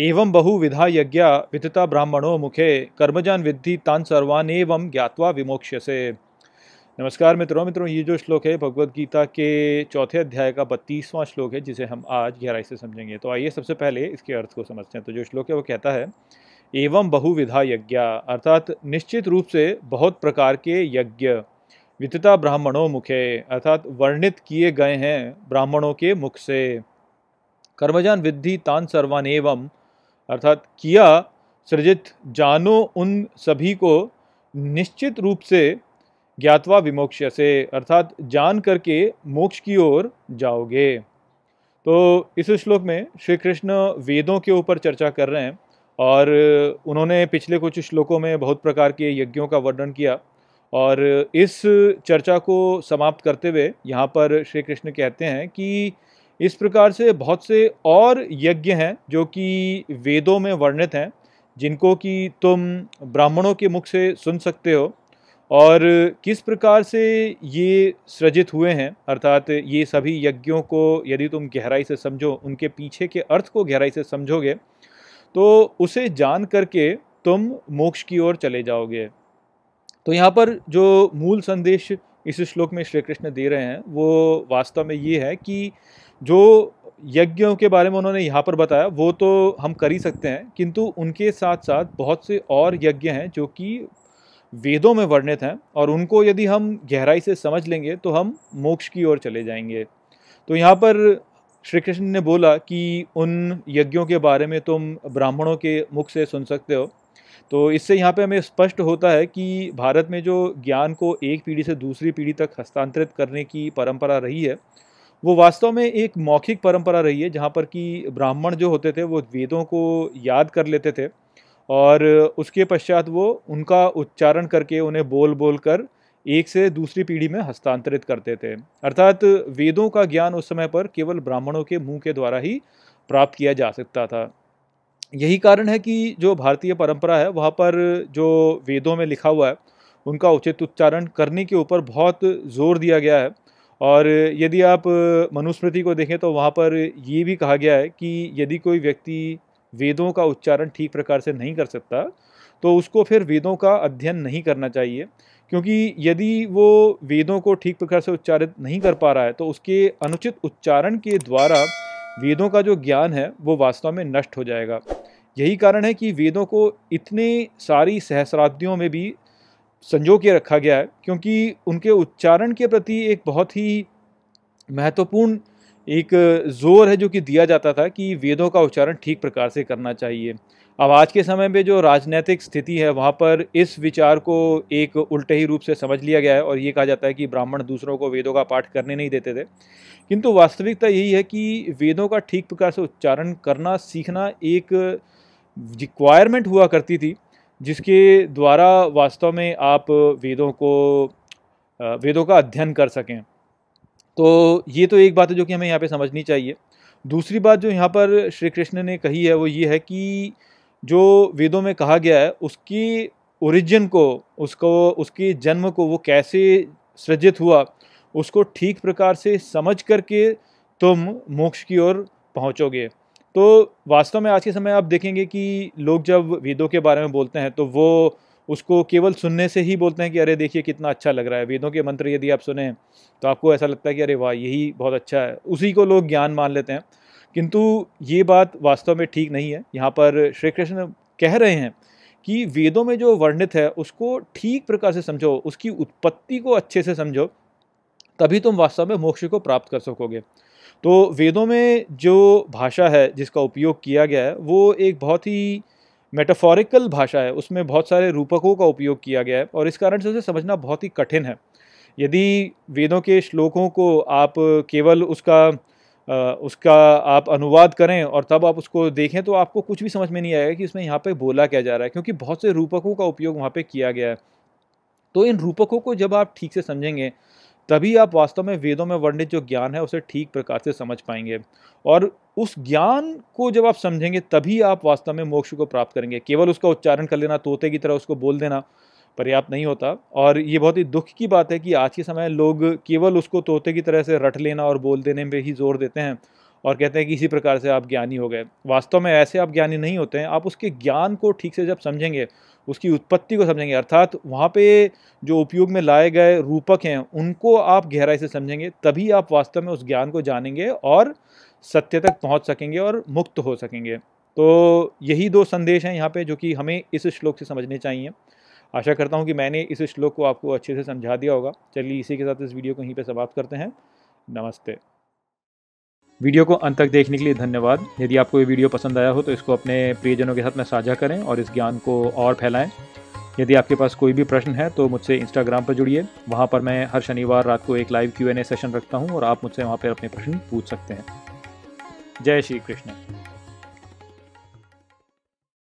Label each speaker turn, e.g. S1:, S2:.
S1: एवं बहुविधा यज्ञ विदिता ब्राह्मणों मुखे कर्मजान विद्धि तान सर्वान एवं ज्ञातवा विमोक्ष से नमस्कार मित्रों मित्रों ये जो श्लोक है भगवत गीता के चौथे अध्याय का बत्तीसवां श्लोक है जिसे हम आज गहराई से समझेंगे तो आइए सबसे पहले इसके अर्थ को समझते हैं तो जो श्लोक है वो कहता है एवं बहुविधा यज्ञ अर्थात निश्चित रूप से बहुत प्रकार के यज्ञ वितता ब्राह्मणों मुखे अर्थात वर्णित किए गए हैं ब्राह्मणों के मुख से कर्मजान विद्धि तान सर्वान एवं अर्थात किया सृजित जानो उन सभी को निश्चित रूप से ज्ञातवा विमोक्ष से अर्थात जान करके मोक्ष की ओर जाओगे तो इस श्लोक में श्री कृष्ण वेदों के ऊपर चर्चा कर रहे हैं और उन्होंने पिछले कुछ श्लोकों में बहुत प्रकार के यज्ञों का वर्णन किया और इस चर्चा को समाप्त करते हुए यहाँ पर श्री कृष्ण कहते हैं कि इस प्रकार से बहुत से और यज्ञ हैं जो कि वेदों में वर्णित हैं जिनको कि तुम ब्राह्मणों के मुख से सुन सकते हो और किस प्रकार से ये सृजित हुए हैं अर्थात ये सभी यज्ञों को यदि तुम गहराई से समझो उनके पीछे के अर्थ को गहराई से समझोगे तो उसे जान करके तुम मोक्ष की ओर चले जाओगे तो यहाँ पर जो मूल संदेश इस श्लोक में श्री कृष्ण दे रहे हैं वो वास्तव में ये है कि जो यज्ञों के बारे में उन्होंने यहाँ पर बताया वो तो हम कर ही सकते हैं किंतु उनके साथ साथ बहुत से और यज्ञ हैं जो कि वेदों में वर्णित हैं और उनको यदि हम गहराई से समझ लेंगे तो हम मोक्ष की ओर चले जाएंगे तो यहाँ पर श्री कृष्ण ने बोला कि उन यज्ञों के बारे में तुम ब्राह्मणों के मुख से सुन सकते हो तो इससे यहाँ पे हमें स्पष्ट होता है कि भारत में जो ज्ञान को एक पीढ़ी से दूसरी पीढ़ी तक हस्तांतरित करने की परंपरा रही है वो वास्तव में एक मौखिक परंपरा रही है जहाँ पर कि ब्राह्मण जो होते थे वो वेदों को याद कर लेते थे और उसके पश्चात वो उनका उच्चारण करके उन्हें बोल बोल कर एक से दूसरी पीढ़ी में हस्तांतरित करते थे अर्थात वेदों का ज्ञान उस समय पर केवल ब्राह्मणों के मुंह के द्वारा ही प्राप्त किया जा सकता था यही कारण है कि जो भारतीय परंपरा है वहाँ पर जो वेदों में लिखा हुआ है उनका उचित उच्चारण करने के ऊपर बहुत जोर दिया गया है और यदि आप मनुस्मृति को देखें तो वहाँ पर ये भी कहा गया है कि यदि कोई व्यक्ति वेदों का उच्चारण ठीक प्रकार से नहीं कर सकता तो उसको फिर वेदों का अध्ययन नहीं करना चाहिए क्योंकि यदि वो वेदों को ठीक प्रकार से उच्चारित नहीं कर पा रहा है तो उसके अनुचित उच्चारण के द्वारा वेदों का जो ज्ञान है वो वास्तव में नष्ट हो जाएगा यही कारण है कि वेदों को इतने सारी सहस्राब्दियों में भी संजो के रखा गया है क्योंकि उनके उच्चारण के प्रति एक बहुत ही महत्वपूर्ण एक जोर है जो कि दिया जाता था कि वेदों का उच्चारण ठीक प्रकार से करना चाहिए अब आज के समय में जो राजनैतिक स्थिति है वहाँ पर इस विचार को एक उल्टे ही रूप से समझ लिया गया है और ये कहा जाता है कि ब्राह्मण दूसरों को वेदों का पाठ करने नहीं देते थे किंतु वास्तविकता यही है कि वेदों का ठीक प्रकार से उच्चारण करना सीखना एक रिक्वायरमेंट हुआ करती थी जिसके द्वारा वास्तव में आप वेदों को वेदों का अध्ययन कर सकें तो ये तो एक बात है जो कि हमें यहाँ पे समझनी चाहिए दूसरी बात जो यहाँ पर श्री कृष्ण ने कही है वो ये है कि जो वेदों में कहा गया है उसकी ओरिजिन को उसको उसके जन्म को वो कैसे सृजित हुआ उसको ठीक प्रकार से समझ करके तुम मोक्ष की ओर पहुँचोगे तो वास्तव में आज के समय आप देखेंगे कि लोग जब वेदों के बारे में बोलते हैं तो वो उसको केवल सुनने से ही बोलते हैं कि अरे देखिए कितना अच्छा लग रहा है वेदों के मंत्र यदि आप सुने तो आपको ऐसा लगता है कि अरे वाह यही बहुत अच्छा है उसी को लोग ज्ञान मान लेते हैं किंतु ये बात वास्तव में ठीक नहीं है यहाँ पर श्री कृष्ण कह रहे हैं कि वेदों में जो वर्णित है उसको ठीक प्रकार से समझो उसकी उत्पत्ति को अच्छे से समझो तभी तुम वास्तव में मोक्ष को प्राप्त कर सकोगे तो वेदों में जो भाषा है जिसका उपयोग किया गया है वो एक बहुत ही मेटाफोरिकल भाषा है उसमें बहुत सारे रूपकों का उपयोग किया गया है और इस कारण से उसे समझना बहुत ही कठिन है यदि वेदों के श्लोकों को आप केवल उसका उसका आप अनुवाद करें और तब आप उसको देखें तो आपको कुछ भी समझ में नहीं आएगा कि उसमें यहाँ पे बोला क्या जा रहा है क्योंकि बहुत से रूपकों का उपयोग वहाँ पे किया गया है तो इन रूपकों को जब आप ठीक से समझेंगे तभी आप वास्तव में वेदों में वर्णित जो ज्ञान है उसे ठीक प्रकार से समझ पाएंगे और उस ज्ञान को जब आप समझेंगे तभी आप वास्तव में मोक्ष को प्राप्त करेंगे केवल उसका उच्चारण कर लेना तोते की तरह उसको बोल देना पर्याप्त नहीं होता और ये बहुत ही दुख की बात है कि आज के समय लोग केवल उसको तोते की तरह से रट लेना और बोल देने पर ही जोर देते हैं और कहते हैं कि इसी प्रकार से आप ज्ञानी हो गए वास्तव में ऐसे आप ज्ञानी नहीं होते हैं आप उसके ज्ञान को ठीक से जब समझेंगे उसकी उत्पत्ति को समझेंगे अर्थात वहाँ पे जो उपयोग में लाए गए रूपक हैं उनको आप गहराई से समझेंगे तभी आप वास्तव में उस ज्ञान को जानेंगे और सत्य तक पहुँच सकेंगे और मुक्त हो सकेंगे तो यही दो संदेश हैं यहाँ पे जो कि हमें इस श्लोक से समझने चाहिए आशा करता हूँ कि मैंने इस श्लोक को आपको अच्छे से समझा दिया होगा चलिए इसी के साथ इस वीडियो को यहीं पर समाप्त करते हैं नमस्ते वीडियो को अंत तक देखने के लिए धन्यवाद यदि आपको ये वीडियो पसंद आया हो तो इसको अपने प्रियजनों के साथ में साझा करें और इस ज्ञान को और फैलाएं यदि आपके पास कोई भी प्रश्न है तो मुझसे इंस्टाग्राम पर जुड़िए वहाँ पर मैं हर शनिवार रात को एक live Q N A session रखता हूँ और आप मुझसे वहाँ पर अपने प्रश्न पूछ सकते हैं जय श्री कृष्ण